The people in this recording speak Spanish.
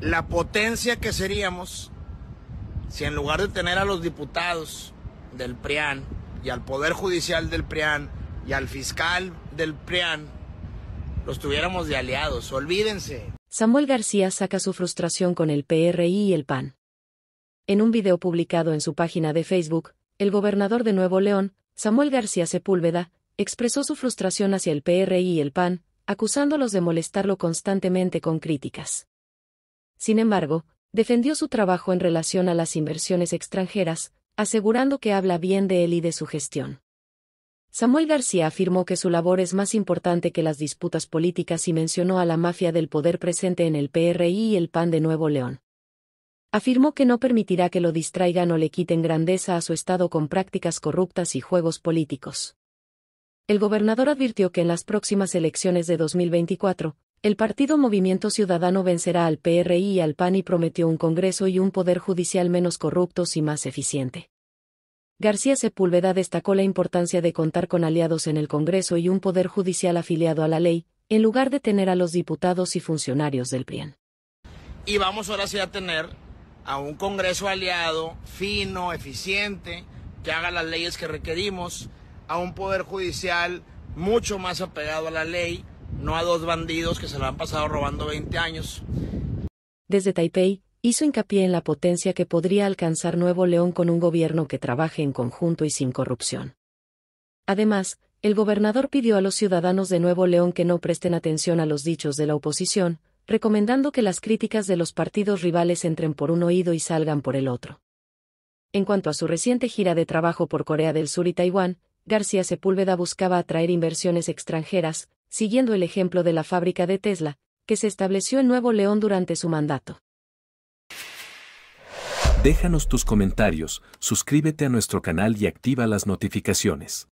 la potencia que seríamos si en lugar de tener a los diputados del PRIAN y al Poder Judicial del PRIAN y al fiscal del PRIAN, los tuviéramos de aliados. Olvídense. Samuel García saca su frustración con el PRI y el PAN. En un video publicado en su página de Facebook, el gobernador de Nuevo León, Samuel García Sepúlveda, expresó su frustración hacia el PRI y el PAN, acusándolos de molestarlo constantemente con críticas. Sin embargo, defendió su trabajo en relación a las inversiones extranjeras, asegurando que habla bien de él y de su gestión. Samuel García afirmó que su labor es más importante que las disputas políticas y mencionó a la mafia del poder presente en el PRI y el PAN de Nuevo León. Afirmó que no permitirá que lo distraigan o le quiten grandeza a su Estado con prácticas corruptas y juegos políticos. El gobernador advirtió que en las próximas elecciones de 2024, el partido Movimiento Ciudadano vencerá al PRI y al PAN y prometió un Congreso y un Poder Judicial menos corruptos y más eficiente. García Sepúlveda destacó la importancia de contar con aliados en el Congreso y un Poder Judicial afiliado a la ley, en lugar de tener a los diputados y funcionarios del PRI. Y vamos ahora sí a tener a un Congreso aliado, fino, eficiente, que haga las leyes que requerimos, a un Poder Judicial mucho más apegado a la ley no a dos bandidos que se lo han pasado robando 20 años. Desde Taipei, hizo hincapié en la potencia que podría alcanzar Nuevo León con un gobierno que trabaje en conjunto y sin corrupción. Además, el gobernador pidió a los ciudadanos de Nuevo León que no presten atención a los dichos de la oposición, recomendando que las críticas de los partidos rivales entren por un oído y salgan por el otro. En cuanto a su reciente gira de trabajo por Corea del Sur y Taiwán, García Sepúlveda buscaba atraer inversiones extranjeras, siguiendo el ejemplo de la fábrica de Tesla, que se estableció en Nuevo León durante su mandato. Déjanos tus comentarios, suscríbete a nuestro canal y activa las notificaciones.